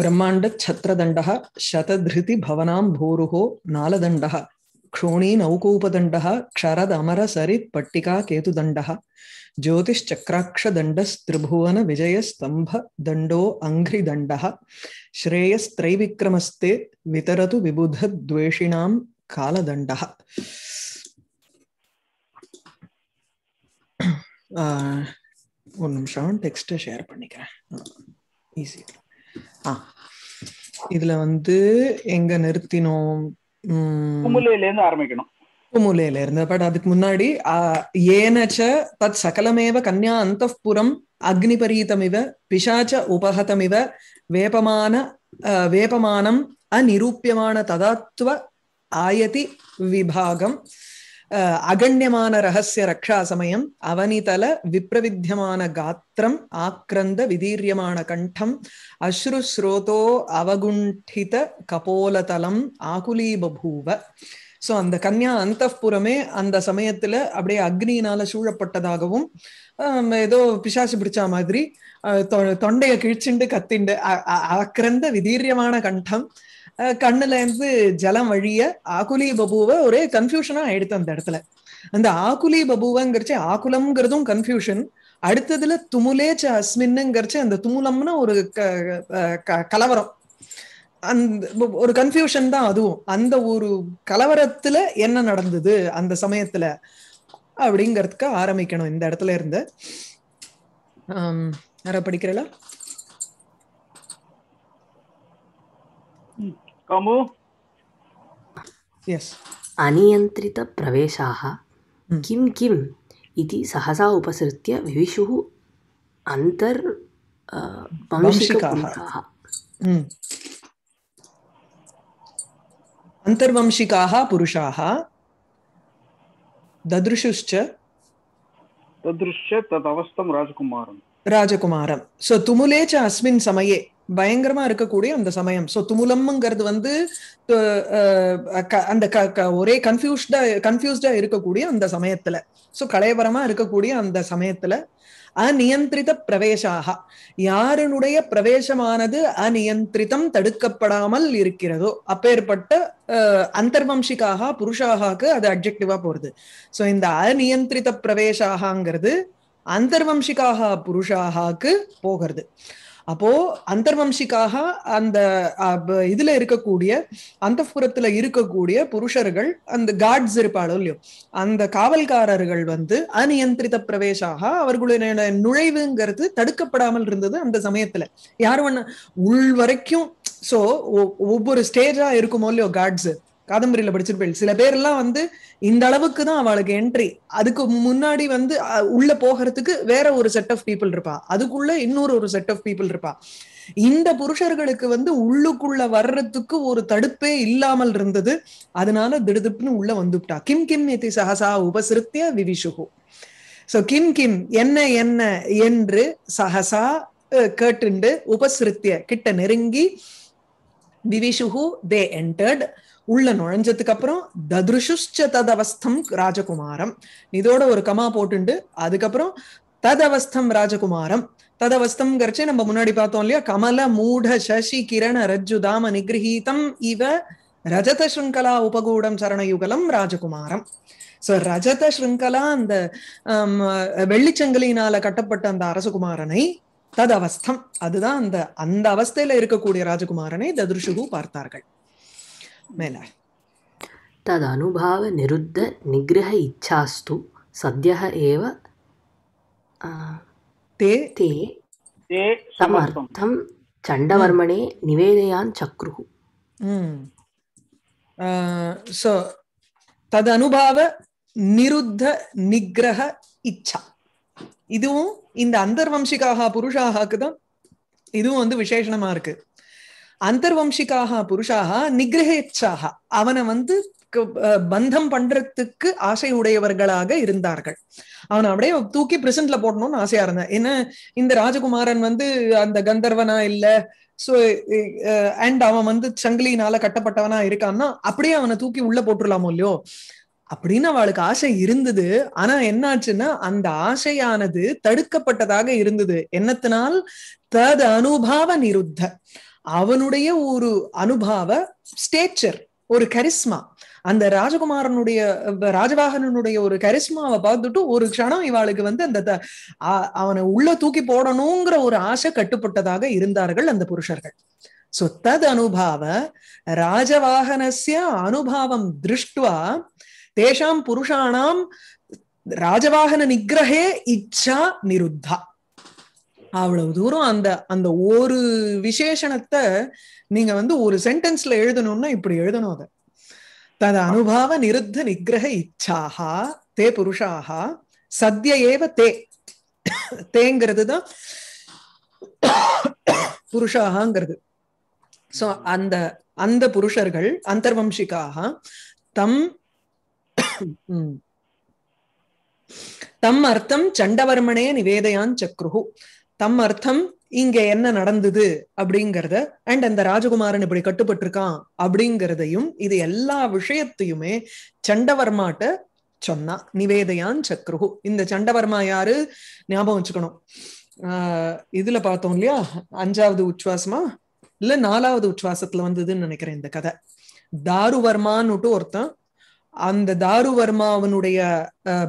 ब्रह्माण्डच्छत्रदण्डः शतधृतिभवनां भोरुः नालदण्डः क्षोणीनौकोपदण्डः क्षरदमरसरित्पट्टिका केतुदण्डः ज्योतिश्चक्राक्षदण्डस्त्रिभुवनविजयस्तम्भदण्डो अङ्घ्रिदण्डः श्रेयस्त्रैविक्रमस्ते वितरतु विबुधद्वेषिणां कालदण्डः ஒரு நிமிஷம் டெக்ஸ்ட்டை ஷேர் பண்ணிக்கிறேன் ஈஸியாக இதுல வந்து எங்க நிறுத்தினோம் குமுலையில இருந்து ஆரம்பிக்கணும் குமுலையில இருந்து பட் அதுக்கு முன்னாடி ஏனச்ச தத் சகலமேவ கன்யா அந்தப்புறம் அக்னிபரீதமிவ பிசாச்ச உபகதமிவ வேபமான வேபமானம் அநிரூபியமான ததாத்துவ ஆயதி விபாகம் அகண்யமான ரகசிய ரக்ஷா சமயம் அவனிதல விப்ரவித்தியமான காத்திரம் ஆக்ரந்த விதீரியமான கண்டம் அஸ்ரு ஸ்ரோதோ அவகுண்டித கபோலதலம் ஆகுலீபூவ சோ அந்த கன்யா புறமே அந்த சமயத்துல அப்படியே அக்னியினால சூழப்பட்டதாகவும் ஏதோ பிசாசு பிடிச்ச மாதிரி தொண்டைய கிழிச்சுண்டு கத்திண்டு ஆக்கிரந்த விதீரியமான கண்டம் கண்ணுல இருந்து ஜலம் வழிய ஆகுலி பபுவை ஒரே கன்ஃபியூஷனா எடுத்த அந்த இடத்துல அந்த ஆகுலி பபுவங்கிறச்சு ஆகுலம்ங்கிறதும் கன்ஃபியூஷன் அடுத்ததுல துமுலே ச அஸ்மின்னுங்கிறச்சு அந்த துமுலம்னு ஒரு கலவரம் அந்த ஒரு கன்ஃபியூஷன் தான் அதுவும் அந்த ஒரு கலவரத்துல என்ன நடந்தது அந்த சமயத்துல அப்படிங்கிறதுக்கு ஆரம்பிக்கணும் இந்த இடத்துல இருந்து ஆஹ் யாரா படிக்கிறல कमु प्रवेश अनियन्त्रितप्रवेशाः hmm. किम इति सहसा उपसृत्य विविशुः अंतर वंशिकाः hmm. अन्तर्वंशिकाः पुरुषाः ददृशुश्च तदवस्थं राजकुमारं राजकुमारं सो तुमुले च अस्मिन् समये பயங்கரமா இருக்கக்கூடிய அந்த சமயம் சோ துமுலம்ங்கிறது வந்து அந்த ஒரே கன்ஃபியூஸ்டா கன்ஃபியூஸ்டா இருக்கக்கூடிய அந்த சமயத்துல சோ கலையபரமா இருக்கக்கூடிய அந்த சமயத்துல அநியந்திரித பிரவேசாக யாருனுடைய பிரவேசமானது அநியந்திரிதம் தடுக்கப்படாமல் இருக்கிறதோ அப்பேற்பட்ட அந்தர்வம்சிக்காக புருஷாகாக்கு அது அப்ஜெக்டிவா போறது ஸோ இந்த அநியந்திரித பிரவேசாகங்கிறது அந்தர்வம்சிக்காக புருஷாகாக்கு போகிறது அப்போ அந்தர்வம்சிக்காக அந்த இதுல இருக்கக்கூடிய அந்த புறத்துல இருக்கக்கூடிய புருஷர்கள் அந்த காட்ஸ் இருப்பாளோ இல்லையோ அந்த காவல்காரர்கள் வந்து அநியந்திரித பிரவேசாக அவர்களுடைய நுழைவுங்கிறது தடுக்கப்படாமல் இருந்தது அந்த சமயத்துல யார் வேணா உள் வரைக்கும் சோ ஒவ்வொரு ஸ்டேஜா இருக்குமோ இல்லையோ காட்ஸ் காதம்பரியில படிச்சிருப்பேன் சில பேர் எல்லாம் வந்து இந்த அளவுக்கு தான் அவளுக்கு என்ட்ரி அதுக்கு முன்னாடி வந்து உள்ள போகிறதுக்கு வேற ஒரு செட் ஆஃப் பீப்புள் இருப்பா அதுக்குள்ள இன்னொரு ஒரு செட் ஆஃப் பீப்புள் இருப்பா இந்த புருஷர்களுக்கு வந்து உள்ளுக்குள்ள வர்றதுக்கு ஒரு தடுப்பே இல்லாமல் இருந்தது அதனால திடுதிப்புன்னு உள்ள வந்துவிட்டா கிம் கிம் எத்தி சஹசா உபசிருத்திய விவிஷுகு சோ கிம் கிம் என்ன என்ன என்று சஹசா கேட்டுண்டு உபசிருத்திய கிட்ட நெருங்கி விவிஷுகு தே என்டர்ட் உள்ள நுழைஞ்சதுக்கு அப்புறம் ததுருஷுஷ்ச ததவஸ்தம் ராஜகுமாரம் இதோட ஒரு கமா போட்டுண்டு அதுக்கப்புறம் ததவஸ்தம் ராஜகுமாரம் ததவஸ்தம் கரைச்சே நம்ம முன்னாடி பார்த்தோம் இல்லையா கமல மூட சசி கிரண ரஜ்ஜு தாம நிகிரகீதம் இவ ரஜத ஸ்ருங்கலா உபகூடம் சரணயுகலம் ராஜகுமாரம் சோ ரஜத ஸ்ருங்கலா அந்த வெள்ளிச்சங்கலினால கட்டப்பட்ட அந்த அரசகுமாரனை ததவஸ்தம் அதுதான் அந்த அந்த அவஸ்தையில இருக்கக்கூடிய ராஜகுமாரனை ததுருஷுகு பார்த்தார்கள் मेलः तदनुभावनिरुद्धनिग्रह इच्छास्तु सद्यः एव ते ते समर्थं चण्डवर्मणे निवेदयान् चक्रुः सो ததனுபாவ நிருத்த நிகிரக இச்சா இதுவும் இந்த அந்தர்வம்சிகாக புருஷாகாக்கு தான் இதுவும் வந்து விசேஷணமா இருக்கு அந்தர்வம்சிக்காக புருஷாக நிகிரகேச்சாக அவனை வந்து பந்தம் பண்றதுக்கு ஆசை உடையவர்களாக இருந்தார்கள் அவன் அப்படியே தூக்கி பிரசன்ட்ல போடணும்னு ஆசையா இருந்தான் ஏன்னா இந்த ராஜகுமாரன் வந்து அந்த கந்தர்வனா இல்ல சோ அண்ட் அவன் வந்து சங்கிலினால கட்டப்பட்டவனா இருக்கான்னா அப்படியே அவனை தூக்கி உள்ள போட்டுடலாமோ இல்லையோ அப்படின்னு அவளுக்கு ஆசை இருந்தது ஆனா என்னாச்சுன்னா அந்த ஆசையானது தடுக்கப்பட்டதாக இருந்தது என்னத்தினால் தது அனுபாவ நிருத்த அவனுடைய ஒரு அனுபாவ ஸ்டேச்சர் ஒரு கரிஸ்மா அந்த ராஜகுமாரனுடைய ராஜவாகனனுடைய ஒரு கரிஸ்மாவை பார்த்துட்டு ஒரு க்ஷணம் இவாளுக்கு வந்து அந்த அவனை உள்ள தூக்கி போடணுங்கிற ஒரு ஆசை கட்டுப்பட்டதாக இருந்தார்கள் அந்த புருஷர்கள் சோ தத் அனுபாவ ராஜவாகனசிய அனுபாவம் திருஷ்டுவா தேஷாம் புருஷாணாம் ராஜவாகன நிகிரகே இச்சா நிருத்தா அவ்வளவு தூரம் அந்த அந்த ஒரு விசேஷணத்தை நீங்க வந்து ஒரு சென்டென்ஸ்ல எழுதணும்னா இப்படி எழுதணும் அதை தத அனுபவ நிருத்த நிகிரக இச்சாஹா தே புருஷாகா சத்திய ஏவ தே தேங்கிறது தான் புருஷாகாங்கிறது சோ அந்த அந்த புருஷர்கள் அந்தர்வம்சிக்காக தம் தம் அர்த்தம் சண்டவர்மனே நிவேதையான் சக்ருஹு தம் அர்த்தம் இங்க என்ன நடந்தது அப்படிங்கறத அண்ட் அந்த ராஜகுமாரன் இப்படி கட்டுப்பட்டு இருக்கான் அப்படிங்கிறதையும் இது எல்லா விஷயத்தையுமே சண்டவர்மாட்ட சொன்னா நிவேதையான் சக்ருகு இந்த சண்டவர்மா யாரு ஞாபகம் வச்சுக்கணும் ஆஹ் இதுல பார்த்தோம் இல்லையா அஞ்சாவது உச்சுவாசமா இல்ல நாலாவது உச்சுவாசத்துல வந்ததுன்னு நினைக்கிறேன் இந்த கதை தாருவர்மான்னுட்டு ஒருத்தன் அந்த தாருவர்மா அவனுடைய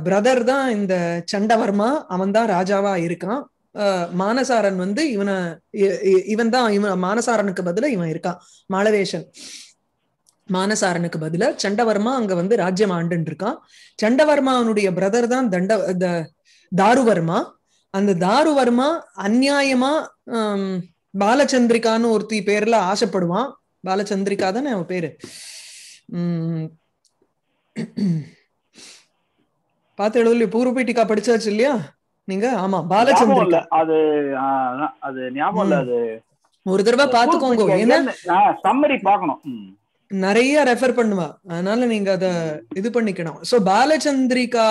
பிரதர் தான் இந்த சண்டவர்மா அவன் தான் ராஜாவா இருக்கான் மானசாரன் வந்து இவனை இவன் தான் இவன் மானசாரனுக்கு பதில இவன் இருக்கான் மாலவேஷன் மானசாரனுக்கு பதில சண்டவர்மா அங்க வந்து ராஜ்யம் ஆண்டுன்னு இருக்கான் சண்டவர்மாவனுடைய பிரதர் தான் தண்ட தாருவர்மா அந்த தாருவர்மா அந்நியாயமா பாலச்சந்திரிகான்னு ஒருத்தி பேர்ல ஆசைப்படுவான் பாலச்சந்திரிகா தானே அவன் பேரு உம் பார்த்து எழுதலையே பூர்வபீட்டிகா படிச்சாச்சு இல்லையா நீங்க ஆமா பாலச்சந்திர அது அது ஞாபகம் இல்ல அது ஒரு தடவை பாத்துக்கோங்க ஏன்னா சம்மரி நிறைய ரெஃபர் பண்ணுவா அதனால நீங்க அத இது பண்ணிக்கணும் சோ பாலச்சந்திரிகா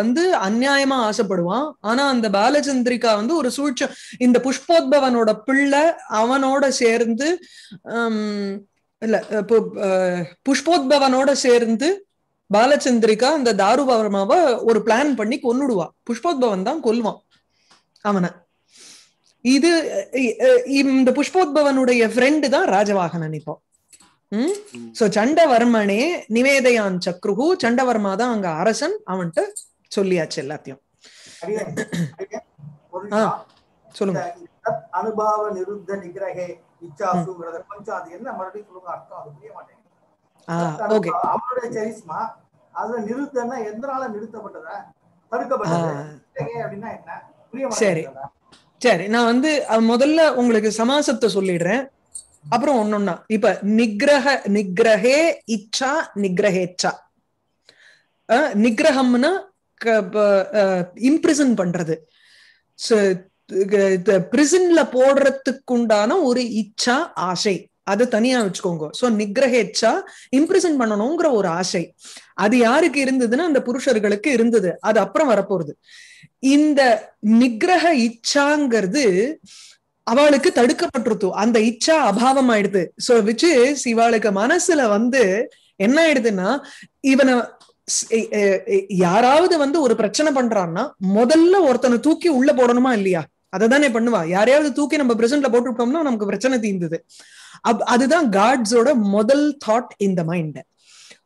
வந்து அந்நியாயமா ஆசைப்படுவான் ஆனா அந்த பாலச்சந்திரிகா வந்து ஒரு சூழ்ச்சி இந்த புஷ்போத்பவனோட பிள்ளை அவனோட சேர்ந்து இல்ல புஷ்போத்பவனோட சேர்ந்து பாலச்சந்திரிகா அந்த தாருபர்மாவை ஒரு பிளான் பண்ணி கொன்னுடுவா புஷ்போத்பவன் தான் கொல்வான் அவனை இது இந்த புஷ்போத்பவனுடைய ஃப்ரெண்டு தான் ராஜவாகனன் இப்போ சோ சண்டவர்மனே நிவேதையான் சக்ருகு சண்டவர்மா தான் அங்க அரசன் அவன்கிட்ட சொல்லியாச்சு எல்லாத்தையும் சொல்லுங்க அனுபவ நிருத்த நிகிரகே இச்சாசுங்கிறத கொஞ்சம் அது என்ன மறுபடியும் சொல்லுங்க அர்த்தம் அது புரிய மாட்டேங்குது அவனுடைய சரிஸ்மா அதுல நிறுத்தன்னா எதனால நிறுத்தப்பட்டதா தடுக்கப்பட்டது சரி சரி நான் வந்து முதல்ல உங்களுக்கு சமாசத்தை சொல்லிடுறேன் அப்புறம் ஒன்னொன்னா இப்ப நிகிரக நிகிரகே இச்சா நிகிரகேச்சா நிகிரகம்னா இம்ப்ரிசன் பண்றது பிரிசன்ல போடுறதுக்குண்டான ஒரு இச்சா ஆசை அதை தனியா வச்சுக்கோங்க சோ நிகிரகேச்சா இம்ப்ரெசன் பண்ணணுங்கிற ஒரு ஆசை அது யாருக்கு இருந்ததுன்னா அந்த புருஷர்களுக்கு இருந்தது அது அப்புறம் வரப்போறது இந்த நிகிரக இச்சாங்கிறது அவளுக்கு தடுக்கப்பட்டிருத்து அந்த இச்சா அபாவம் ஆயிடுது சோ விச்சு இவாளுக்கு மனசுல வந்து என்ன ஆயிடுதுன்னா இவனை யாராவது வந்து ஒரு பிரச்சனை பண்றான்னா முதல்ல ஒருத்தனை தூக்கி உள்ள போடணுமா இல்லையா அதை தானே பண்ணுவா யாரையாவது தூக்கி நம்ம பிரசன்ட்ல போட்டுட்டோம்னா நமக்கு பிரச்சனை தீர்ந்தது அப் அதுதான் காட்ஸோட முதல் தாட் இந்த மைண்ட்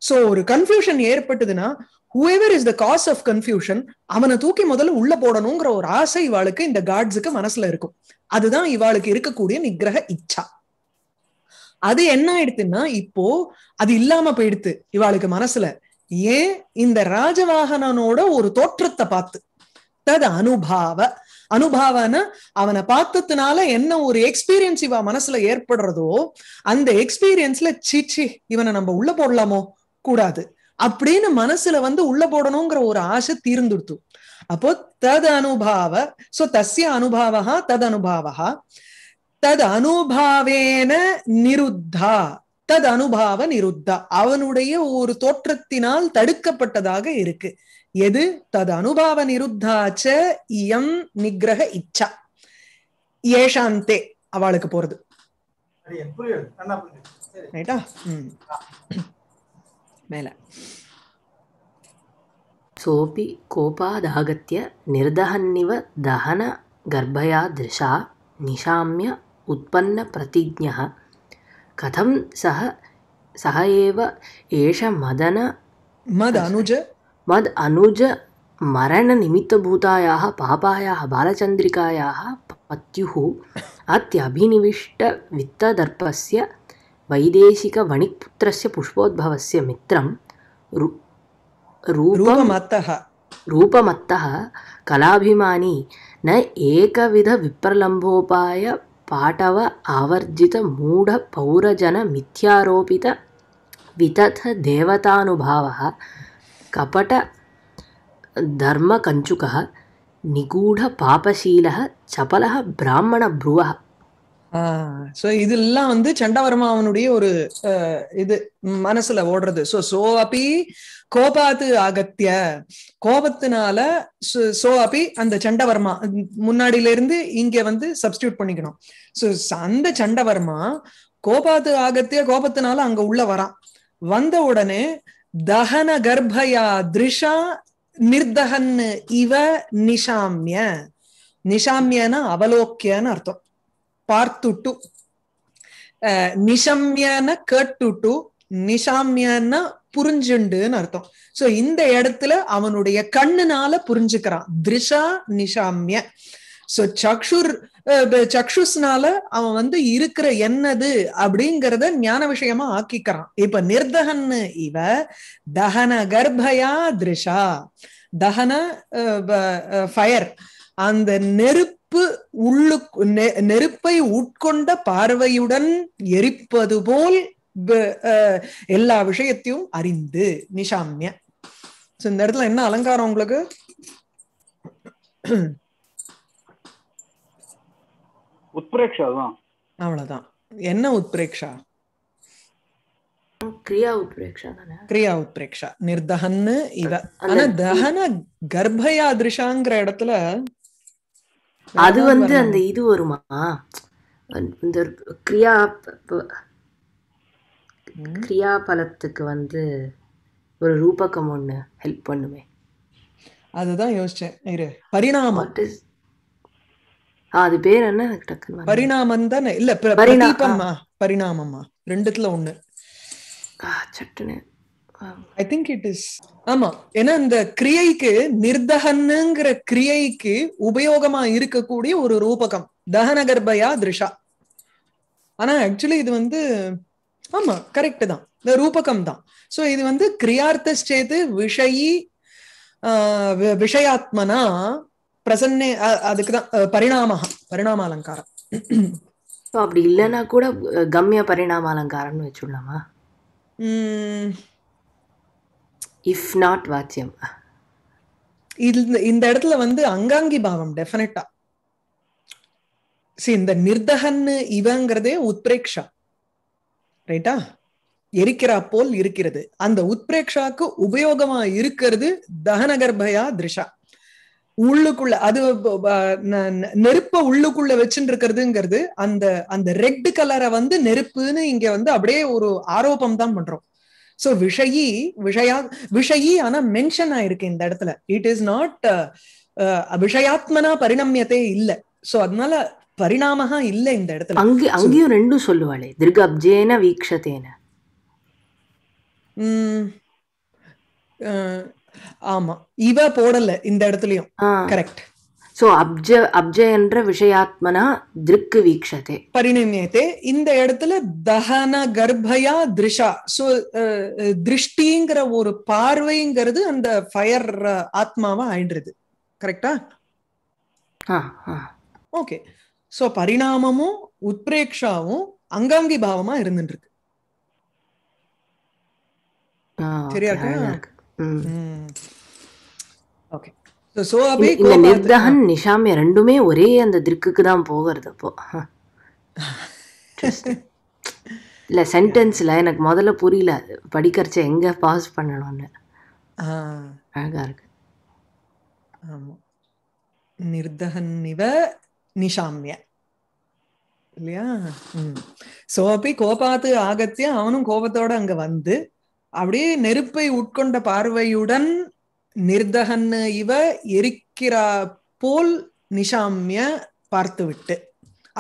சோ ஒரு கன்ஃபியூஷன் ஏற்பட்டதுன்னா whoever is the cause of confusion அவனை தூக்கி முதல்ல உள்ள போடணுங்கிற ஒரு ஆசை இவாளுக்கு இந்த காட்ஸுக்கு மனசுல இருக்கும் அதுதான் இவாளுக்கு இருக்கக்கூடிய நிகிரக இச்சா அது என்ன ஆயிடுத்துன்னா இப்போ அது இல்லாம போயிடுத்து இவாளுக்கு மனசுல ஏன் இந்த ராஜவாகனனோட ஒரு தோற்றத்தை பார்த்து தது அனுபாவ அனுபாவன அவனை பார்த்ததுனால என்ன ஒரு எக்ஸ்பீரியன்ஸ் இவ மனசுல ஏற்படுறதோ அந்த எக்ஸ்பீரியன்ஸ்ல சீச்சி இவனை நம்ம உள்ள போடலாமோ கூடாது அப்படின்னு மனசுல வந்து உள்ள போடணுங்கிற ஒரு ஆசை தீர்ந்துடுத்து அப்போ தத் அனுபாவ சோ தஸ்ய அனுபவா தத் அனுபவா தத் அனுபாவேன நிருத்தா தத் அனுபாவ நிருத்தா அவனுடைய ஒரு தோற்றத்தினால் தடுக்கப்பட்டதாக இருக்கு எது தது அனுபவ நிருத்தாச்ச இயம் நிகிரக இச்சா ஏஷாந்தே அவளுக்கு போறது ரைட்டா ம் மேல சோபி கோபாதாகத்திய நிர்தஹன்னிவ தஹன கர்ப்பயா திருஷா நிஷாமிய உற்பன்ன பிரதிஜ கதம் சக சக ஏவ ஏஷ மதன மத அனுஜ மத் அனுஜ மரணநிமித்தபூதாயாः பாபாயாः बालचन्द्रिकायाः पत्युः अत्यभिनिविष्टवित्तदर्पस्य वैदेशिकवणिक्पुत्रस्य पुष्पोद्भवस्य मित्रं रू रूपमत्तः रूपमत्तः कलाभिमानी न एकविधविप्रलम्भोपायपाटव आवर्जितमूढपौरजनमिथ्यारोपितवितथदेवतानुभावः நிகூட நிகூடபாபசீலக சபலக பிராமண புருவக சோ இதெல்லாம் வந்து சண்டவர்மாவனுடைய ஒரு இது மனசுல ஓடுறது சோ சோ அப்பி கோபாத்து அகத்திய கோபத்தினால சோ அப்பி அந்த சண்டவர்மா முன்னாடியில இருந்து இங்க வந்து சப்ஸ்டியூட் பண்ணிக்கணும் சோ அந்த சண்டவர்மா கோபாத்து ஆகத்திய கோபத்தினால அங்க உள்ள வரான் வந்த உடனே தகன கர்ப்பயா திருஷா நிர்தகன் இவ நிஷாமிய நிஷாமியனா அவலோக்கியன்னு அர்த்தம் பார்த்துட்டு நிஷம்யன கேட்டுட்டு நிஷாமியன புரிஞ்சுண்டுன்னு அர்த்தம் சோ இந்த இடத்துல அவனுடைய கண்ணுனால புரிஞ்சுக்கிறான் திருஷா நிஷாமிய சோ சக்ஷுர் சக்ஷுஸ்னால அவன் வந்து இருக்கிற என்னது அப்படிங்கறத ஞான விஷயமா ஆக்கிக்கிறான் இப்ப நிர்தகன்னு இவ தகன கர்ப்பயா திருஷா தகன அந்த நெருப்பு உள்ளு நெருப்பை உட்கொண்ட பார்வையுடன் எரிப்பது போல் எல்லா விஷயத்தையும் அறிந்து நிஷாமிய இந்த இடத்துல என்ன அலங்காரம் உங்களுக்கு உத்பிரேக்ஷா தான் அவ்வளவுதான் என்ன உத்பிரேக்ஷா கிரியா உத்பிரேக்ஷா தானே கிரியா உத்பிரேக்ஷா நிர்தஹன்னு இத ஆனா தஹன கர்ப்பயாதிருஷாங்கிற இடத்துல அது வந்து அந்த இது வருமா இந்த கிரியா கிரியா பலத்துக்கு வந்து ஒரு ரூபகம் ஒண்ணு ஹெல்ப் பண்ணுமே அதுதான் யோசிச்சேன் இரு பரிணாமம் அது பேர் என்ன பரிணாமம் தானே இல்ல பிரதீபம்மா பரிணாமம்மா ரெண்டுத்துல ஒண்ணு ஐ திங்க் இட் இஸ் ஆமா ஏன்னா இந்த கிரியைக்கு நிர்தகன்னுங்கிற கிரியைக்கு உபயோகமா இருக்கக்கூடிய ஒரு ரூபகம் தகனகர்பயா திருஷா ஆனா ஆக்சுவலி இது வந்து ஆமா கரெக்ட் தான் இந்த ரூபகம் தான் சோ இது வந்து கிரியார்த்த சேது விஷயி விஷயாத்மனா பிரசன்னே அதுக்கு தான் பரிணாம பரிணாம அலங்காரம் அப்படி இல்லைன்னா கூட கம்ய பரிணாம அலங்காரம்னு வச்சுடலாமா இஃப் நாட் வாத்தியம் இந்த இடத்துல வந்து அங்காங்கி பாவம் டெஃபினட்டா சரி இந்த நிர்தகன்னு இவங்கிறதே உத்பிரேக்ஷா ரைட்டா எரிக்கிறா போல் இருக்கிறது அந்த உத்பிரேக்ஷாக்கு உபயோகமா இருக்கிறது தகனகர்பயா திருஷா உள்ளுக்குள்ள அது நெருப்ப உள்ளுக்குள்ள வச்சுட்டு இருக்கிறதுங்கிறது அந்த அந்த ரெட் கலரை வந்து நெருப்புன்னு இங்க வந்து அப்படியே ஒரு ஆரோபம் தான் பண்றோம் சோ விஷயி விஷயா விஷயி ஆனா மென்ஷன் ஆயிருக்கு இந்த இடத்துல இட் இஸ் நாட் விஷயாத்மனா பரிணமியத்தே இல்லை சோ அதனால பரிணாமகா இல்லை இந்த இடத்துல அங்கே அங்கேயும் ரெண்டும் சொல்லுவாளே திருகப்ஜேன வீக்ஷத்தேன ஆமா இவ போடல இந்த இடத்துலயும் கரெக்ட் சோ அப்ஜ அப்ஜ என்ற விஷயாத்மனா திருக்கு வீக்ஷதே பரிணமியத்தே இந்த இடத்துல தஹன கர்ப்பயா திருஷா சோ திருஷ்டிங்கிற ஒரு பார்வைங்கிறது அந்த ஃபயர் ஆத்மாவா ஆயிடுறது கரெக்டா ஓகே சோ பரிணாமமும் உத்பிரேக்ஷாவும் அங்காங்கி பாவமா இருந்துட்டு இருக்கு சரியா இருக்கு ஓகே இந்த நிர்தகன் நிஷாமிய ரெண்டுமே ஒரே அந்த திக்குக்கு தான் போகிறது அப்போ இல்லை சென்டென்ஸில் எனக்கு முதல்ல புரியல படிக்கிறச்ச எங்கே பாஸ் பண்ணணும்னு அழகாக இருக்கு ஆமாம் நிர்தகன் இவ நிஷாமிய இல்லையா ம் ஸோ அப்படி கோபாத்து ஆகத்திய அவனும் கோபத்தோட அங்கே வந்து அப்படியே நெருப்பை உட்கொண்ட பார்வையுடன் நிர்தகன்னு இவ எரிக்கிறா போல் நிஷாமிய பார்த்து விட்டு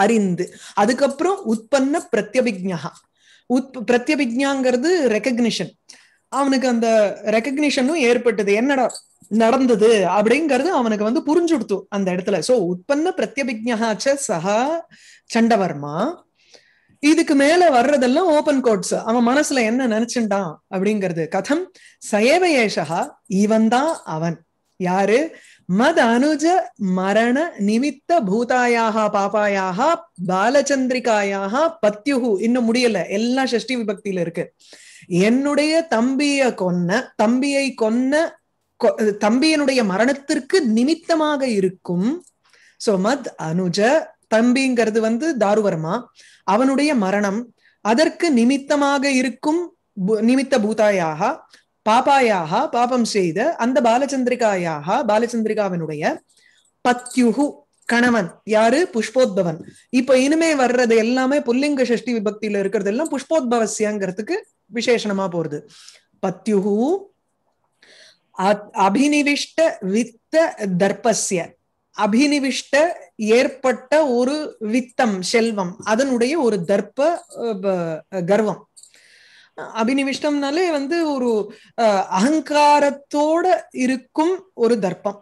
அறிந்து அதுக்கப்புறம் உற்பன்ன பிரத்யபிக்யா உத் பிரத்யபிக்யாங்கிறது ரெக்கக்னிஷன் அவனுக்கு அந்த ரெக்கக்னிஷனும் ஏற்பட்டது என்னடா நடந்தது அப்படிங்கிறது அவனுக்கு வந்து புரிஞ்சுடுத்து அந்த இடத்துல சோ உற்பத்த பிரத்யபிக்யா சஹா சண்டவர்மா இதுக்கு மேல வர்றதெல்லாம் ஓபன் கோட்ஸ் அவன் மனசுல என்ன நினைச்சுட்டான் அப்படிங்கிறது கதம் சயவயேஷகா இவன் தான் அவன் யாரு மத் அனுஜ மரண நிமித்த பூதாயாக பாபாயாக பாலச்சந்திரிகாயாக பத்யுகு இன்னும் முடியல எல்லாம் சஷ்டி விபக்தியில இருக்கு என்னுடைய தம்பிய கொன்ன தம்பியை கொன்ன தம்பியனுடைய மரணத்திற்கு நிமித்தமாக இருக்கும் சோ மத் அனுஜ தம்பிங்கிறது வந்து தாருவர்மா அவனுடைய மரணம் அதற்கு நிமித்தமாக இருக்கும் நிமித்த பூதாயாக பாபாயாக பாபம் செய்த அந்த பாலச்சந்திரிகாயாக பாலச்சந்திரிகாவினுடைய பத்யுகு கணவன் யாரு புஷ்போத்பவன் இப்ப இனிமே வர்றது எல்லாமே புல்லிங்க சஷ்டி விபக்தியில இருக்கிறது எல்லாம் புஷ்போத்பவசியங்கிறதுக்கு விசேஷணமா போறது பத்யுகு அபினிவிஷ்ட வித்த தர்பஸ்ய அபினிவிஷ்ட ஏற்பட்ட ஒரு வித்தம் செல்வம் அதனுடைய ஒரு தர்ப்ப கர்வம் அபினிவிஷ்டம்னாலே வந்து ஒரு அகங்காரத்தோட இருக்கும் ஒரு தர்ப்பம்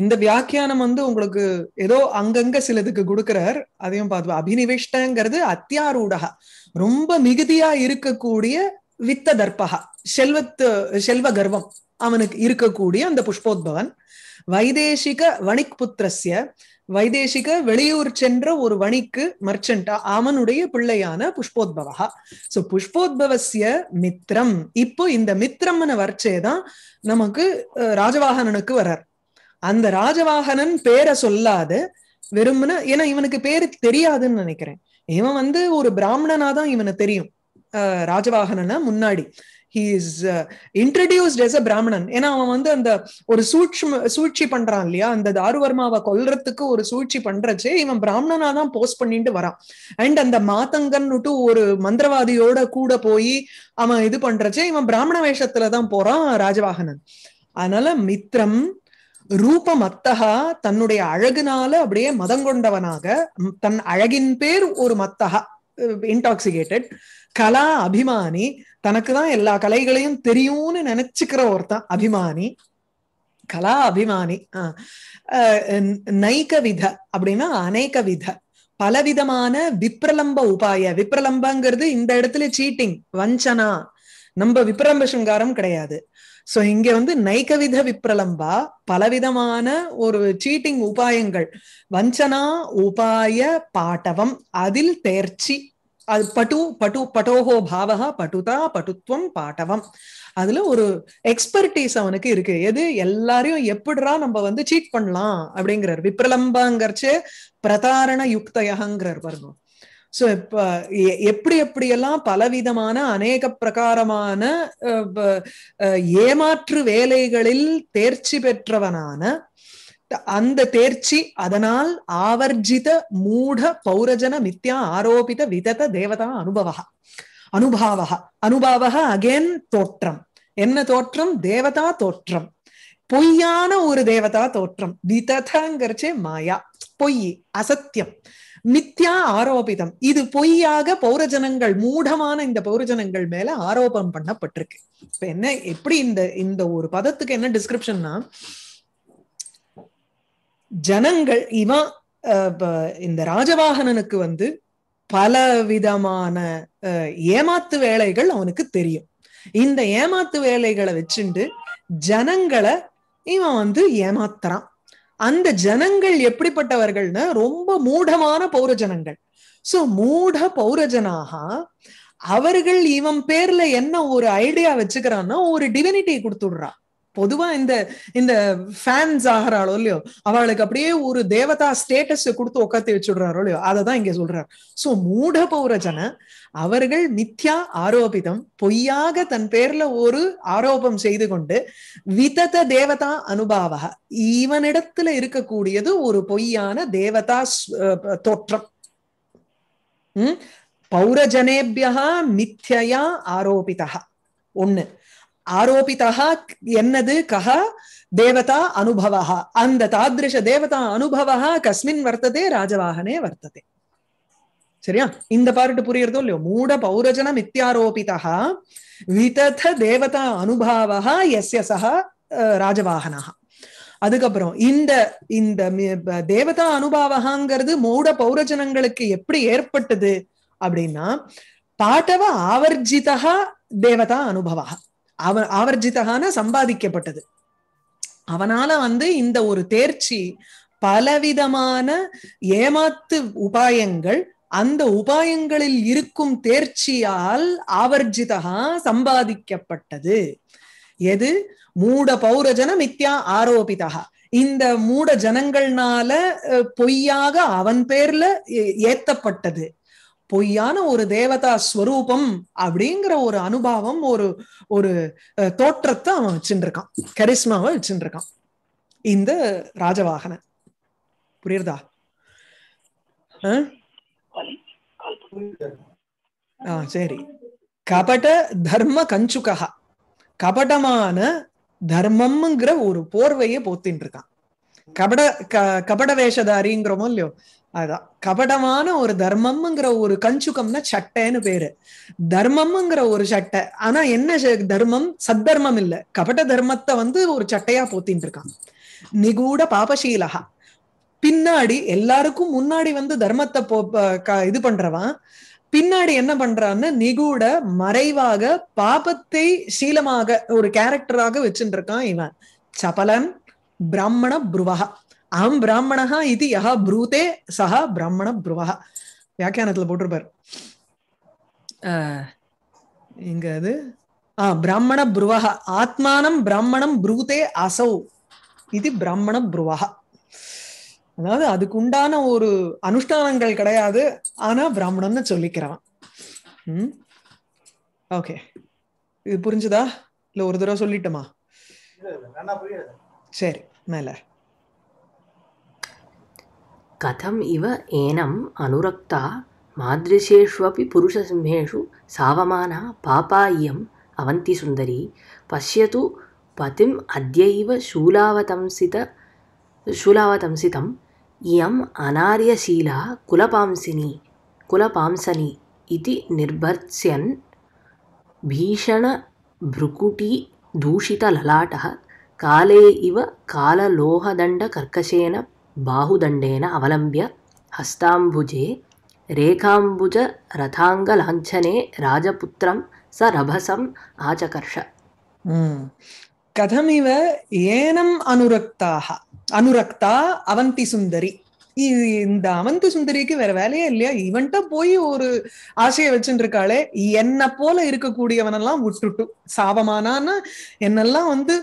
இந்த வியாக்கியானம் வந்து உங்களுக்கு ஏதோ அங்கங்க சிலதுக்கு கொடுக்கிறார் அதையும் பார்த்து அபினிவிஷ்டங்கிறது அத்தியாரூடகா ரொம்ப மிகுதியா இருக்கக்கூடிய வித்த தர்ப்பகா செல்வத்து செல்வ கர்வம் அவனுக்கு இருக்கக்கூடிய அந்த புஷ்போத்பவன் வைதேசிக வணிக் புத்திரசிய வைதேசிக வெளியூர் சென்ற ஒரு வணிக்கு மர்ச்சன்டா அவனுடைய பிள்ளையான புஷ்போத்பவா சோ புஷ்போத்பவசிய மித்ரம் இப்போ இந்த மித்ரம்னு வரிச்சேதான் நமக்கு ராஜவாகனனுக்கு வர்றார் அந்த ராஜவாகனன் பேரை சொல்லாது வெறும்னு ஏன்னா இவனுக்கு பேரு தெரியாதுன்னு நினைக்கிறேன் இவன் வந்து ஒரு பிராமணனா தான் இவனை தெரியும் ராஜவாகனன முன்னாடி இஸ் இன்ட்ரடியூஸ்ட் எஸ் அ பிராமணன் ஏன்னா அவன் வந்து அந்த ஒரு சூட்சம் சூழ்ச்சி பண்றான் இல்லையா அந்த தாருவர்மாவை கொல்றதுக்கு ஒரு சூழ்ச்சி பண்றச்சு இவன் பிராமணனா தான் போஸ்ட் பண்ணிட்டு வரான் அண்ட் அந்த மாத்தங்கன்னுட்டு ஒரு மந்திரவாதியோட கூட போய் அவன் இது பண்றச்சு இவன் பிராமண வேஷத்துலதான் போறான் ராஜவாகனன் அதனால மித்ரம் ரூபமத்தகா தன்னுடைய அழகுனால அப்படியே மதங்கொண்டவனாக தன் அழகின் பேர் ஒரு மத்தகா இன்டாக்சிகேட்டட் கலா அபிமானி தனக்கு தான் எல்லா கலைகளையும் தெரியும்னு நினைச்சுக்கிற ஒருத்தன் அபிமானி கலா அபிமானி நைக்க வித அப்படின்னா அநேக வித பலவிதமான விப்ரலம்ப உபாய விப்ரலம்பங்கிறது இந்த இடத்துல சீட்டிங் வஞ்சனா நம்ம விப்ரலம்ப சுங்காரம் கிடையாது சோ இங்க வந்து நைக்கவித விப்ரலம்பா பலவிதமான ஒரு சீட்டிங் உபாயங்கள் வஞ்சனா உபாய பாட்டவம் அதில் தேர்ச்சி அது பட்டு பட்டு பட்டோகோ பாவகா பட்டுதா பட்டுத்வம் பாட்டவம் அதுல ஒரு எக்ஸ்பர்டீஸ் அவனுக்கு இருக்கு எது எல்லாரையும் எப்படிரா நம்ம வந்து சீட் பண்ணலாம் அப்படிங்கிறார் விப்ரலம்பாங்கிறச்சு பிரதாரண யுக்தயகங்கிறார் பாருங்க சோ இப்ப எப்படி எப்படியெல்லாம் பலவிதமான அநேக பிரகாரமான ஏமாற்று வேலைகளில் தேர்ச்சி பெற்றவனான அந்த தேர்ச்சி அதனால் ஆவர்ஜித மூட பௌரஜன மித்யா ஆரோபித விதத தேவதா அனுபவ அனுபாவகா அனுபாவ அகேன் தோற்றம் என்ன தோற்றம் தேவதா தோற்றம் பொய்யான ஒரு தேவதா தோற்றம் விததங்கிறச்சே மாயா பொய் அசத்தியம் மித்யா ஆரோபிதம் இது பொய்யாக பௌரஜனங்கள் மூடமான இந்த பௌரஜனங்கள் மேல ஆரோபம் பண்ணப்பட்டிருக்கு இப்ப என்ன எப்படி இந்த இந்த ஒரு பதத்துக்கு என்ன டிஸ்கிரிப்ஷன்னா ஜனங்கள் இவன் இந்த ராஜவாகனனுக்கு வந்து பல விதமான ஏமாத்து வேலைகள் அவனுக்கு தெரியும் இந்த ஏமாத்து வேலைகளை வச்சுண்டு ஜனங்களை இவன் வந்து ஏமாத்துறான் அந்த ஜனங்கள் எப்படிப்பட்டவர்கள்னு ரொம்ப மூடமான பௌரஜனங்கள் சோ மூட பௌரஜனாக அவர்கள் இவன் பேர்ல என்ன ஒரு ஐடியா வச்சுக்கிறான்னா ஒரு டிவினிட்டியை கொடுத்துடுறான் பொதுவா இந்த இந்த ஃபேன்ஸ் ஆகிறாளோ இல்லையோ அவளுக்கு அப்படியே ஒரு தேவதா ஸ்டேட்டஸ் கொடுத்து உட்காந்து வச்சுடுறாரோ இல்லையோ அதை தான் இங்க சொல்றாரு சோ மூட பௌர ஜன அவர்கள் மித்யா ஆரோபிதம் பொய்யாக தன் பேர்ல ஒரு ஆரோபம் செய்து கொண்டு விதத தேவதா அனுபாவக இவனிடத்துல இருக்கக்கூடியது ஒரு பொய்யான தேவதா தோற்றம் உம் பௌரஜனேபியா மித்யா ஆரோபிதா ஒண்ணு ஆரோபிதா என்னது கஹ தேவதா அனுபவா அந்த தாதிருஷ தேவதா அனுபவா கஸ்மின் வர்த்ததே ராஜவாகனே வர்த்ததே சரியா இந்த பாட்டு புரியறதோ இல்லையோ மூட பௌரஜன மித்தியாரோபிதா விதத தேவதா அனுபவா எஸ்ய சஹ ராஜவாகனா அதுக்கப்புறம் இந்த இந்த தேவதா அனுபவாங்கிறது மூட பௌரஜனங்களுக்கு எப்படி ஏற்பட்டது அப்படின்னா பாட்டவ ஆவர்ஜிதா தேவதா அனுபவா அவ ஆவர்ஜிதகான சம்பாதிக்கப்பட்டது அவனால வந்து இந்த ஒரு தேர்ச்சி பலவிதமான ஏமாத்து உபாயங்கள் அந்த உபாயங்களில் இருக்கும் தேர்ச்சியால் ஆவர்ஜிதகா சம்பாதிக்கப்பட்டது எது மூட பௌரஜன மித்யா ஆரோபிதகா இந்த மூட ஜனங்கள்னால பொய்யாக அவன் பேர்ல ஏத்தப்பட்டது பொய்யான ஒரு தேவதா ஸ்வரூபம் அப்படிங்கிற ஒரு அனுபவம் ஒரு ஒரு தோற்றத்தை அவன் வச்சுருக்கான் கரிஸ்மாவை வச்சுருக்கான் இந்த ராஜவாகன புரியுறதா ஆ சரி கபட தர்ம கஞ்சுகா கபடமான தர்மம்ங்கிற ஒரு போர்வையை போத்தின்னு இருக்கான் கபட க கபட வேஷதாரிங்கிறோமோ இல்லையோ அதுதான் கபடமான ஒரு தர்மம்ங்கிற ஒரு கஞ்சுகம்னா சட்டைன்னு பேரு தர்மம்ங்கிற ஒரு சட்டை ஆனா என்ன தர்மம் சத்தர்மம் இல்ல கபட தர்மத்தை வந்து ஒரு சட்டையா போத்தின்னு இருக்கான் நிகூட பாபசீலகா பின்னாடி எல்லாருக்கும் முன்னாடி வந்து தர்மத்தை போ இது பண்றவன் பின்னாடி என்ன பண்றான்னு நிகூட மறைவாக பாபத்தை சீலமாக ஒரு கேரக்டராக வச்சுட்டு இருக்கான் இவன் சபலன் பிராமண புருவகா அஹம் பிராமணஹா இது யஹா ப்ரூதே சஹா பிராமண ப்ருவஹா வியாக்கியானத்துல போட்டிருப்பார் இங்க அது ஆஹ் பிராமண ப்ருவஹா ஆத்மானம் பிராமணம் ப்ரூதே அசௌ இது பிராமண ப்ருவஹா அதாவது அதுக்கு உண்டான ஒரு அனுஷ்டானங்கள் கிடையாது ஆனா பிராமணம்னு சொல்லிக்கிறான் ஓகே இது புரிஞ்சுதா இல்ல ஒரு தடவை சொல்லிட்டோமா சரி மேல కథం ఇవ ఏనం అనురక్త మాదృశేష్వపి పురుషసింహేషు సావమానా పాపా ఇయం అవంతి సుందరి పశ్యతు పతిం అద్యైవ శూలావతంసిత శూలావతంసితం ఇయం అనార్యశీల కులపాంసిని కులపాంసని ఇది నిర్భర్త్స్యన్ భీషణ భృకుటి దూషిత లలాట కాలే ఇవ కాలలోహదండ కర్కశేన பாகுதண்டேன அவலம்பிய ஹஸ்தாம்புஜே ரேகாம்புஜ ரதாங்க रेखाम्बुजरथाङ्गलाञ्छने ராஜபுத்திரம் ச ரபசம் ஆச்சகர்ஷ கதமிவ ஏனம் அனுரக்தாக அனுரக்தா அவந்தி சுந்தரி இந்த அவந்தி சுந்தரிக்கு வேற வேலையே இல்லையா இவன்ட்ட போய் ஒரு ஆசையை வச்சுட்டு இருக்காளே என்ன போல இருக்கக்கூடியவனெல்லாம் விட்டுட்டு சாபமானான்னு என்னெல்லாம் வந்து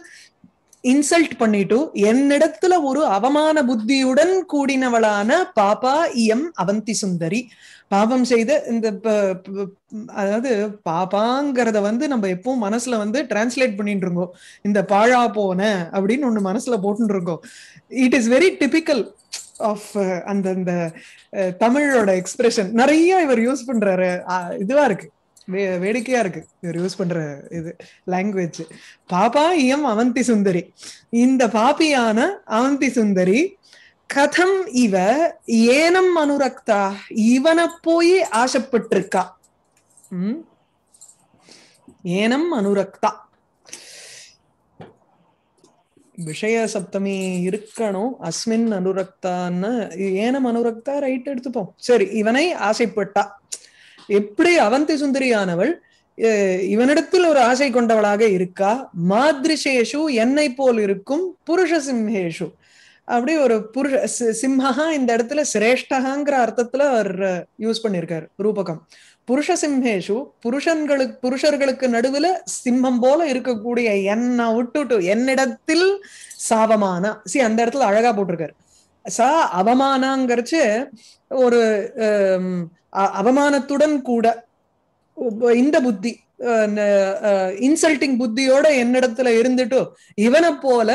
இன்சல்ட் பண்ணிட்டு என்னிடத்துல ஒரு அவமான புத்தியுடன் கூடினவளான பாப்பா இயம் அவந்தி சுந்தரி பாபம் செய்த இந்த அதாவது பாப்பாங்கிறத வந்து நம்ம எப்பவும் மனசுல வந்து டிரான்ஸ்லேட் பண்ணிட்டு இருக்கோம் இந்த பாழா போன அப்படின்னு ஒண்ணு மனசுல போட்டு இருக்கோம் it is very typical of அந்த தமிழோட எக்ஸ்பிரஷன் நிறைய இவர் யூஸ் பண்றாரு இதுவா இருக்கு வேடிக்கையா இருக்கு இவர் யூஸ் பண்ற இது லாங்குவேஜ் பாபா இயம் அவந்தி சுந்தரி இந்த பாப்பியான அவந்தி சுந்தரி கதம் இவ ஏனம் அனுரக்தா இவனை போய் ஆசைப்பட்டிருக்கா உம் ஏனம் அனுரக்தா விஷய சப்தமி இருக்கணும் அஸ்மின் அனுரக்தான்னு ஏனம் அனுரக்தா ரைட் எடுத்துப்போம் சரி இவனை ஆசைப்பட்டா எப்படி அவந்தி சுந்தரியானவள் இவனிடத்தில் ஒரு ஆசை கொண்டவளாக இருக்கா மாத்ரிஷேஷு என்னை போல் இருக்கும் புருஷ சிம்ஹேஷு அப்படி ஒரு புருஷ சிம்ஹா இந்த இடத்துல சிரேஷ்டகாங்கிற அர்த்தத்துல அவர் யூஸ் பண்ணியிருக்காரு ரூபகம் புருஷ சிம்ஹேஷு புருஷன்களுக்கு புருஷர்களுக்கு நடுவுல சிம்மம் போல இருக்கக்கூடிய என்ன விட்டுட்டு என்னிடத்தில் சாபமான சி அந்த இடத்துல அழகா போட்டிருக்காரு சா அவமானாங்கிறச்சு ஒரு அவமானத்துடன் கூட இந்த புத்தி இன்சல்ட்டிங் புத்தியோட என்னிடத்துல இருந்துட்டு இவனை போல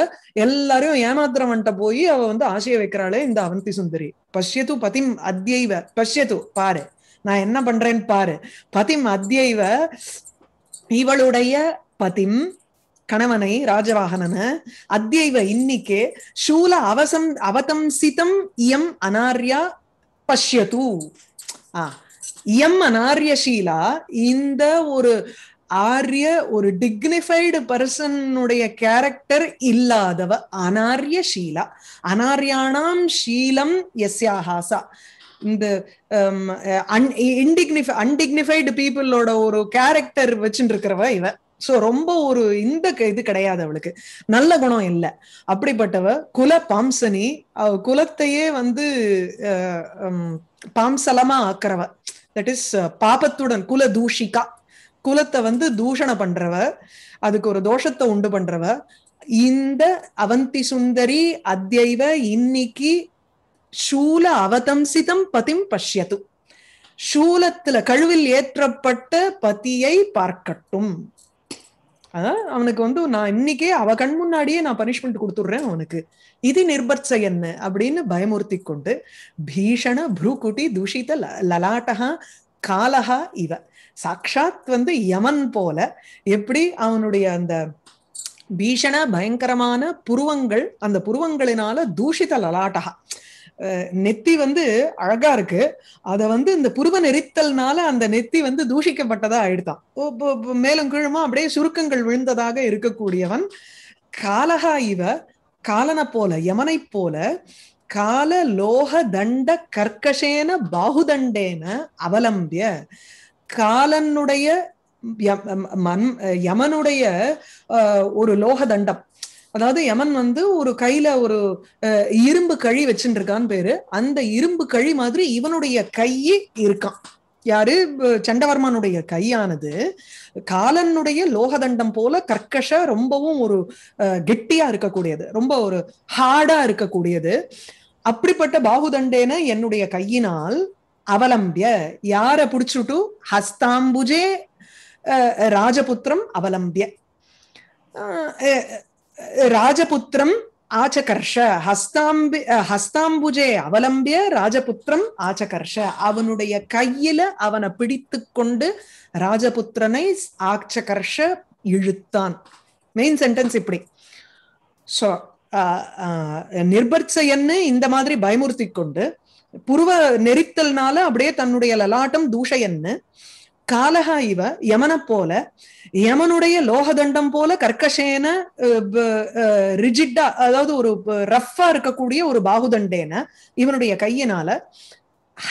எல்லாரையும் ஏமாத்திரவன்ட்ட போய் அவ வந்து ஆசைய வைக்கிறாளே இந்த அவந்தி சுந்தரி பஷ்யத்து பதிம் அத்தியைவ பஷ்யத்து பாரு நான் என்ன பண்றேன்னு பாரு பதிம் அத்தியைவ இவளுடைய பதிம் கணவனை ராஜவாகனன அத்தியவ இன்னிக்கே சூல அவசம் சிதம் இயம் அனார்யா பஷ்யது எம் ஷீலா இந்த ஒரு ஆரிய ஒரு டிக்னிஃபைடு பர்சனுடைய கேரக்டர் இல்லாதவ அனாரிய ஷீலா அனாரியானாம் ஷீலம் எஸ்யாஹாசா இந்த இன்டிக்னிஃபை அன்டிக்னிஃபைடு பீப்புளோட ஒரு கேரக்டர் வச்சுட்டு இருக்கிறவ இவன் சோ ரொம்ப ஒரு இந்த இது கிடையாது அவளுக்கு நல்ல குணம் இல்ல அப்படிப்பட்டவ குல பாம்சனி குலத்தையே வந்து பாம்சலமா ஆக்குறவ தட் இஸ் பாபத்துடன் குல தூஷிகா குலத்தை வந்து தூஷண பண்றவ அதுக்கு ஒரு தோஷத்தை உண்டு பண்றவ இந்த அவந்தி சுந்தரி அத்தியவ இன்னைக்கு சூல அவதம்சிதம் பதிம் பஷ்யத்து சூலத்துல கழுவில் ஏற்றப்பட்ட பதியை பார்க்கட்டும் அதான் அவனுக்கு வந்து நான் இன்னைக்கே அவ கண் முன்னாடியே நான் பனிஷ்மெண்ட் கொடுத்துடுறேன் அவனுக்கு இது நிர்பர்ச்ச என்ன அப்படின்னு பயமுறுத்தி கொண்டு பீஷண புரூகுட்டி தூஷித லலாட்டகா காலகா இவ சாக்ஷாத் வந்து யமன் போல எப்படி அவனுடைய அந்த பீஷண பயங்கரமான புருவங்கள் அந்த புருவங்களினால தூஷித லலாட்டகா நெத்தி வந்து அழகா இருக்கு அத வந்து இந்த புருவ நெறித்தல்னால அந்த நெத்தி வந்து தூஷிக்கப்பட்டதா ஆயிடுதான் மேலும் கீழுமா அப்படியே சுருக்கங்கள் விழுந்ததாக இருக்கக்கூடியவன் காலகா இவ காலனை போல யமனை போல கால லோக தண்ட கர்க்கசேன பாகுதண்டேன அவலம்பிய காலனுடைய யமனுடைய ஒரு லோக தண்டம் அதாவது யமன் வந்து ஒரு கையில ஒரு இரும்பு கழி வச்சுட்டு இருக்கான்னு பேரு அந்த இரும்பு கழி மாதிரி இவனுடைய கையே இருக்கான் யாரு சண்டவர்மனுடைய கையானது காலனுடைய லோகதண்டம் போல கர்க்கஷ ரொம்பவும் ஒரு கெட்டியா இருக்கக்கூடியது ரொம்ப ஒரு ஹார்டா இருக்கக்கூடியது அப்படிப்பட்ட பாகுதண்டேன என்னுடைய கையினால் அவலம்பிய யார புடிச்சுட்டு ஹஸ்தாம்புஜே ராஜபுத்திரம் அவலம்பிய ராஜபுத்திரம் ஆச்சகர்ஷ ஹஸ்தாம்பி ஹஸ்தாம்புஜே அவலம்பிய ராஜபுத்திரம் ஆச்சகர்ஷ அவனுடைய கையில அவனை பிடித்து கொண்டு ராஜபுத்திரனை ஆச்சகர்ஷ இழுத்தான் மெயின் சென்டென்ஸ் இப்படி சோ நிர்பர்சையன்னு இந்த மாதிரி பயமுறுத்தி கொண்டு புருவ நெரித்தல்னால அப்படியே தன்னுடைய லலாட்டம் தூஷையன்னு காலகா இவ யமனை போல யமனுடைய லோகதண்டம் போல கர்க்கசேன ரிஜிட்டா அதாவது ஒரு ரஃபா இருக்கக்கூடிய ஒரு பாகுதண்டேன இவனுடைய கையினால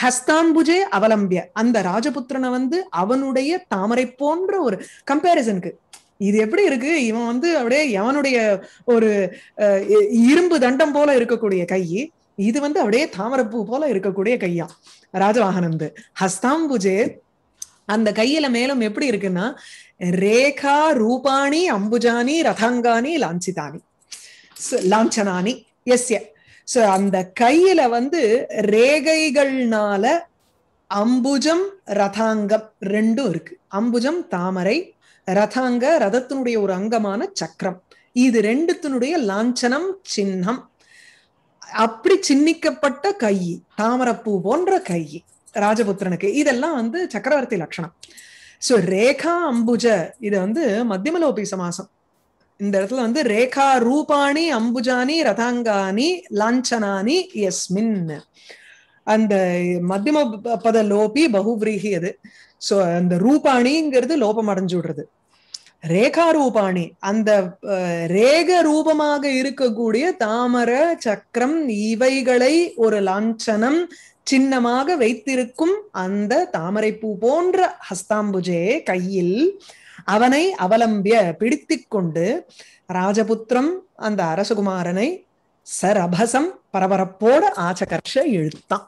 ஹஸ்தாம்புஜே அவலம்பிய அந்த ராஜபுத்திரனை வந்து அவனுடைய தாமரை போன்ற ஒரு கம்பேரிசனுக்கு இது எப்படி இருக்கு இவன் வந்து அப்படியே எவனுடைய ஒரு இரும்பு தண்டம் போல இருக்கக்கூடிய கை இது வந்து அப்படியே தாமரப்பூ போல இருக்கக்கூடிய கையா ராஜவாகனந்து ஹஸ்தாம்புஜே அந்த கையில மேலும் எப்படி இருக்குன்னா ரேகா ரூபாணி அம்புஜானி ரதாங்கானி லாஞ்சிதானி லாஞ்சனானி எஸ்ய சோ அந்த கையில வந்து ரேகைகள்னால அம்புஜம் ரதாங்கம் ரெண்டும் இருக்கு அம்புஜம் தாமரை ரதாங்க ரதத்தினுடைய ஒரு அங்கமான சக்கரம் இது ரெண்டுத்தினுடைய லாஞ்சனம் சின்னம் அப்படி சின்னிக்கப்பட்ட கை தாமரப்பூ போன்ற கை ராஜபுத்திரனுக்கு இதெல்லாம் வந்து சக்கரவர்த்தி லட்சணம் ஸோ ரேகா அம்புஜ இது வந்து மத்தியமலோபி சமாசம் இந்த இடத்துல வந்து ரேகா ரூபாணி அம்புஜானி ரதாங்கானி லாஞ்சனானி எஸ்மின் அந்த மத்தியம பத லோபி பகுவிரீகி அது ஸோ அந்த ரூபாணிங்கிறது லோபம் அடைஞ்சு விடுறது ரேகா ரூபாணி அந்த ரேக ரூபமாக இருக்கக்கூடிய தாமர சக்கரம் இவைகளை ஒரு லாஞ்சனம் சின்னமாக வைத்திருக்கும் அந்த தாமரைப்பூ போன்ற ஹஸ்தாம்புஜே கையில் அவனை அவலம்பிய பிடித்து கொண்டு ராஜபுத்திரம் அந்த அரசகுமாரனை சரபசம் பரபரப்போட ஆச்சகர்ஷ இழுத்தான்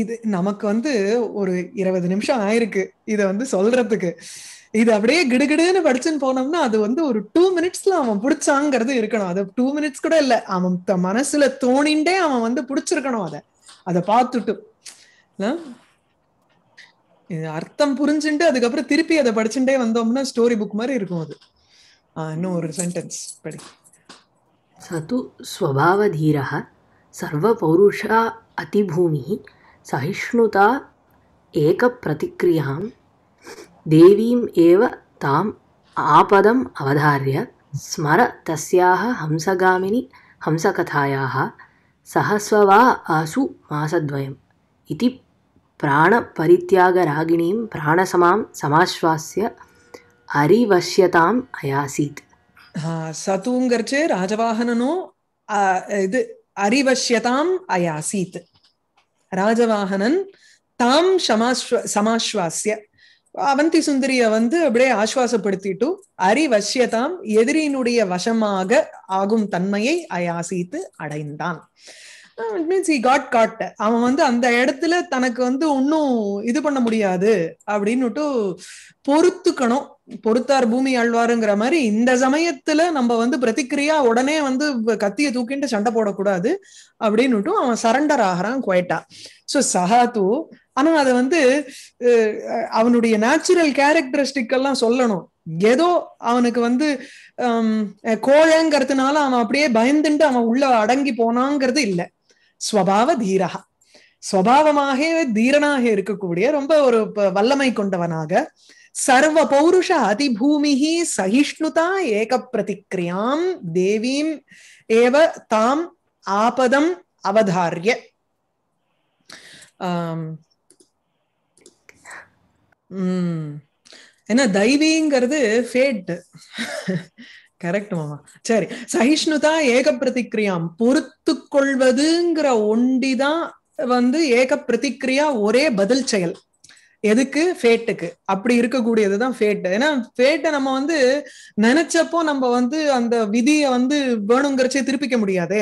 இது நமக்கு வந்து ஒரு இருபது நிமிஷம் ஆயிருக்கு இதை வந்து சொல்றதுக்கு இது அப்படியே கிடுகிடுன்னு படிச்சுன்னு போனோம்னா அது வந்து ஒரு டூ மினிட்ஸ்ல அவன் புடிச்சாங்கிறது இருக்கணும் அது டூ மினிட்ஸ் கூட இல்ல அவன் மனசுல தோணிண்டே அவன் வந்து புடிச்சிருக்கணும் அதை அதை பார்த்துட்டு அர்த்தம் புரிஞ்சுட்டு அதுக்கப்புறம் திருப்பி அதை படிச்சுட்டே வந்தோம்னா ஸ்டோரி புக் மாதிரி இருக்கும் அது இன்னும் ஒரு சென்டென்ஸ் படி சது சர்வ பௌருஷா அதிபூமி சகிஷ்ணுதா ஏக பிரதிக்ரியாம் தேவீம் ஏவ தாம் ஆபதம் அவதாரிய ஸ்மர தஸ்யாக ஹம்சகாமினி ஹம்சகதாயாக सहस्व वा आसु मासद्वयम् इति प्राणपरित्यागरागिणीं प्राणसमां समाश्वास्य अरिवश्यताम् अयासीत् स राजवाहननो गर्चे राजवाहननो अरिवश्यताम् अयासीत् राजवाहनन् तां समाश्व समाश्वास्य அவந்தி சுந்தரிய வந்து அப்படியே ஆஸ்வாசப்படுத்திட்டு வசியதாம் எதிரியினுடைய வசமாக ஆகும் தன்மையை அயாசித்து அடைந்தான் it means he got got அவன் வந்து அந்த இடத்துல தனக்கு வந்து ஒன்னும் இது பண்ண முடியாது அப்படின்னுட்டு பொறுத்துக்கணும் பொறுத்தார் பூமி அழ்வாருங்கிற மாதிரி இந்த சமயத்துல நம்ம வந்து பிரதிக்கிரியா உடனே வந்து கத்திய தூக்கிட்டு சண்டை போடக்கூடாது அப்படின்னுட்டும் அவன் சரண்டர் ஆகிறான் குவைட்டா ஸோ தூ ஆனா அதை வந்து அவனுடைய நேச்சுரல் கேரக்டரிஸ்டிக் எல்லாம் சொல்லணும் ஏதோ அவனுக்கு வந்து கோழங்கிறதுனால அவன் அப்படியே பயந்துட்டு அவன் உள்ள அடங்கி போனாங்கிறது இல்லை ஸ்வபாவ தீரகா ஸ்வபாவமாக தீரனாக இருக்கக்கூடிய ரொம்ப ஒரு வல்லமை கொண்டவனாக சர்வ பௌருஷ அதிபூமிகி சகிஷ்ணுதா ஏக பிரதிக்ரியாம் தேவீம் ஏவ தாம் ஆபதம் அவதாரிய ஆஹ் உம் ஏன்னா தைவிங்கிறது ஃபேட் கரெக்ட் மாமா சரி சகிஷ்ணுதா ஏக பிரதிக்ரியாம் பொறுத்து கொள்வதுங்கிற ஒண்டிதான் வந்து ஏக பிரதிக்ரியா ஒரே பதில் செயல் எதுக்கு ஃபேட்டுக்கு அப்படி இருக்கக்கூடியது தான் ஏன்னா ஃபேட்டை நம்ம வந்து நினைச்சப்போ நம்ம வந்து அந்த விதியை வந்து வேணுங்கிறச்சே திருப்பிக்க முடியாதே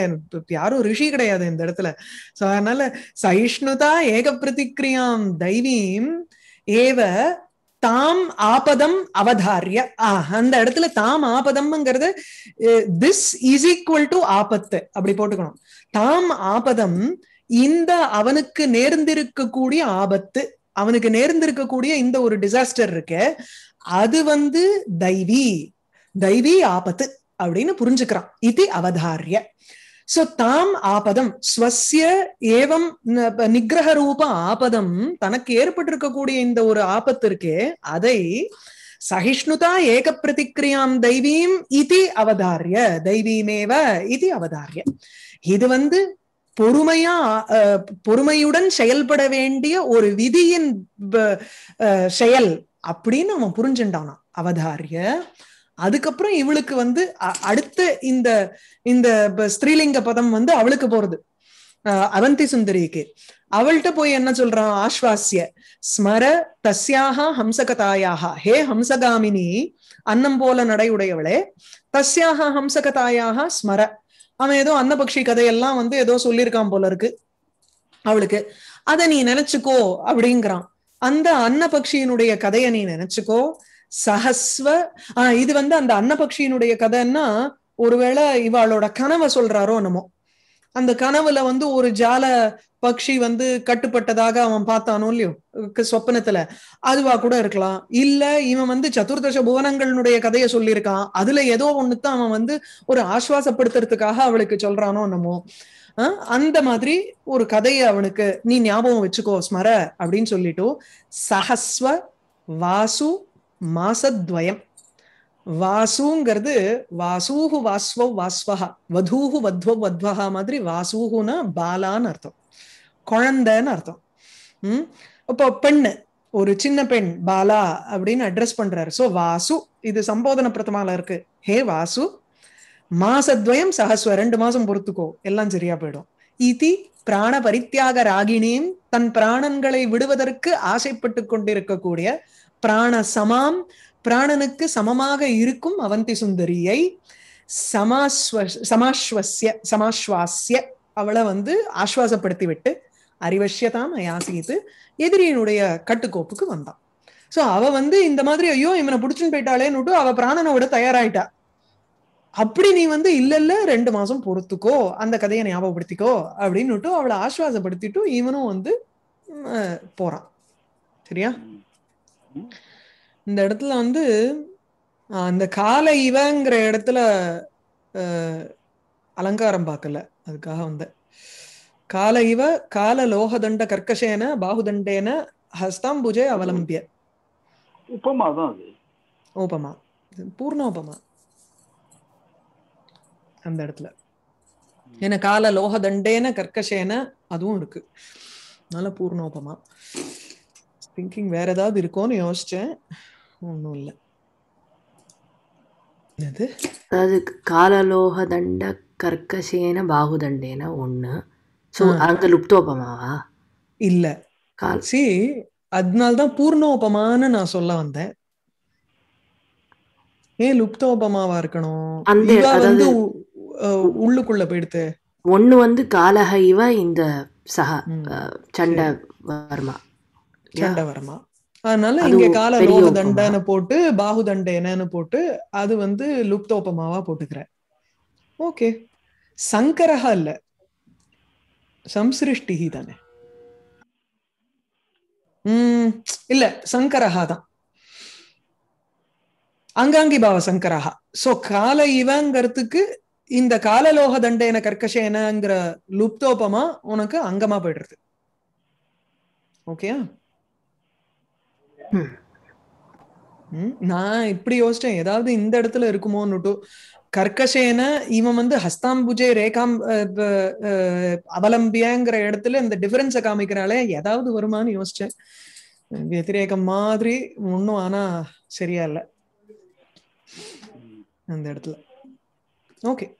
யாரும் ரிஷி கிடையாது இந்த இடத்துல ஸோ அதனால சகிஷ்ணுதா ஏக பிரதிக்ரியாம் தைவீம் ஏவ தாம் ஆபதம் அவதாரிய அந்த இடத்துல தாம் ஆபதம்ங்கிறது திஸ் இஸ் ஈக்குவல் டு ஆபத்து அப்படி போட்டுக்கணும் தாம் ஆபதம் இந்த அவனுக்கு நேர்ந்திருக்கக்கூடிய ஆபத்து அவனுக்கு நேர்ந்திருக்கக்கூடிய இந்த ஒரு டிசாஸ்டர் இருக்கு அது வந்து தைவி தைவி ஆபத்து அப்படின்னு புரிஞ்சுக்கிறான் இது அவதாரிய சோ தாம் ஆபதம் ஸ்வசிய ஏவம் நிகிரக ரூப ஆபதம் தனக்கு ஏற்பட்டிருக்கக்கூடிய இந்த ஒரு ஆபத்து இருக்கு அதை சகிஷ்ணுதா ஏக பிரதிக்ரியாம் தெய்வீம் இது அவதாரிய தெய்வீமேவ இது அவதாரிய இது வந்து பொறுமையா பொறுமையுடன் செயல்பட வேண்டிய ஒரு விதியின் செயல் அப்படின்னு அவன் புரிஞ்சுட்டானான் அவதாரிய அதுக்கப்புறம் இவளுக்கு வந்து அடுத்த இந்த இந்த ஸ்திரீலிங்க பதம் வந்து அவளுக்கு போறது அவந்தி சுந்தரிக்கு அவள்கிட்ட போய் என்ன சொல்றான் ஆஸ்வாசிய ஸ்மர தஸ்யாக ஹம்சகதாயாக ஹே ஹம்சகாமினி அன்னம் போல நடையுடையவளே தஸ்யாக ஹம்சகதாயாக ஸ்மர அவன் ஏதோ அன்னபக்ஷி கதையெல்லாம் வந்து ஏதோ சொல்லியிருக்கான் போல இருக்கு அவளுக்கு அத நீ நினைச்சுக்கோ அப்படிங்கிறான் அந்த அன்னபக்ஷியினுடைய கதையை நீ நினைச்சுக்கோ சஹஸ்வ ஆஹ் இது வந்து அந்த அன்னபக்ஷியினுடைய கதைன்னா ஒருவேளை இவாளோட கனவை சொல்றாரோ என்னமோ அந்த கனவுல வந்து ஒரு ஜால பக்ஷி வந்து கட்டுப்பட்டதாக அவன் பார்த்தானோ இல்லையோ சொப்பனத்துல அதுவா கூட இருக்கலாம் இல்ல இவன் வந்து சதுர்தச புவனங்களுடைய கதையை சொல்லியிருக்கான் அதுல ஏதோ ஒண்ணுத்தான் அவன் வந்து ஒரு ஆஸ்வாசப்படுத்துறதுக்காக அவளுக்கு சொல்றானோ என்னமோ அந்த மாதிரி ஒரு கதையை அவனுக்கு நீ ஞாபகம் வச்சுக்கோ ஸ்மர அப்படின்னு சொல்லிட்டு சஹஸ்வ வாசு மாசத்வயம் வாசுங்கிறது வாசூஹு வாஸ்வ வாஸ்வஹா வதூஹு வத்வவ் வத்வஹா மாதிரி வாசூஹுனா பாலான்னு அர்த்தம் குழந்தைன்னு அர்த்தம் உம் அப்போ பெண்ணு ஒரு சின்ன பெண் பாலா அப்படின்னு அட்ரஸ் பண்றாரு சோ வாசு இது சம்போதன பிரதமால இருக்கு ஹே வாசு மாசத்வயம் சஹஸ்வ ரெண்டு மாசம் பொறுத்துக்கோ எல்லாம் சரியா போயிடும் இதி பிராண பரித்தியாக ராகினீம் தன் பிராணன்களை விடுவதற்கு ஆசைப்பட்டு கொண்டிருக்கக்கூடிய பிராண சமாம் பிராணனுக்கு சமமாக இருக்கும் அவந்தி சுந்தரியை சமாஸ்வ சமாஸ்வசிய சமாஸ்வாசிய அவளை வந்து ஆஸ்வாசப்படுத்தி விட்டு அறிவஷ்யதாம் யாசித்து எதிரியினுடைய கட்டுக்கோப்புக்கு வந்தான் சோ அவ வந்து இந்த மாதிரி ஐயோ இவனை புடிச்சுன்னு போயிட்டாளேன்னு அவ விட தயாராயிட்டா அப்படி நீ வந்து இல்ல இல்ல ரெண்டு மாசம் பொறுத்துக்கோ அந்த கதையை ஞாபகப்படுத்திக்கோ அப்படின்னுட்டு அவளை ஆஸ்வாசப்படுத்திட்டு இவனும் வந்து போறான் சரியா இந்த இடத்துல வந்து அந்த கால இவங்கிற இடத்துல அலங்காரம் பார்க்கல அதுக்காக வந்த கால இவ கால லோகதண்ட கர்க்கசேன பாகுதண்டேன ஹஸ்தாம்பூஜை அவலம்பிய உபமா தான் அது உபமா பூர்ணோபமா அந்த இடத்துல ஏன்னா கால லோகதண்டேன கர்க்கசேன அதுவும் இருக்கு அதனால பூர்ணோபமா திங்கிங் வேற ஏதாவது இருக்கோன்னு யோசிச்சேன் ஒன்றும் இல்லை என்னது அதாவது காலலோக தண்ட கர்க்கசேன பாகுதண்டேன ஒன்று ஸோ அங்கே லுப்தோபமாவா இல்லை சி அதனால்தான் பூர்ணோபமான்னு நான் சொல்ல வந்தேன் ஏன் லுப்தோபமாவா இருக்கணும் அந்த வந்து உள்ளுக்குள்ள போயிடுத்து ஒண்ணு வந்து காலக இவ இந்த சக சண்ட சண்டவர்மா அதனால இங்க கால ரோக தண்டனை போட்டு பாகு தண்டை என்னன்னு போட்டு அது வந்து லுப்தோபமாவா போட்டுக்கிறேன் ஓகே சங்கரஹா இல்ல சம்சிருஷ்டிஹி தானே உம் இல்ல சங்கரஹா தான் அங்காங்கி பாவ சங்கரஹா சோ கால இவங்கிறதுக்கு இந்த காலலோக தண்டேன என்னங்கிற லுப்தோபமா உனக்கு அங்கமா போயிடுறது ஓகேயா நான் இப்படி யோசிச்சேன் ஏதாவது இந்த இடத்துல இருக்குமோன்னு கர்கசேன இவன் வந்து ஹஸ்தாம்புஜே ரேகாம் அவலம்பியங்கிற இடத்துல இந்த டிஃபரன்ஸை காமிக்கிறாளே ஏதாவது வருமானு யோசிச்சேன் வத்திரேகம் மாதிரி ஒன்றும் ஆனா சரியா இல்லை அந்த இடத்துல ஓகே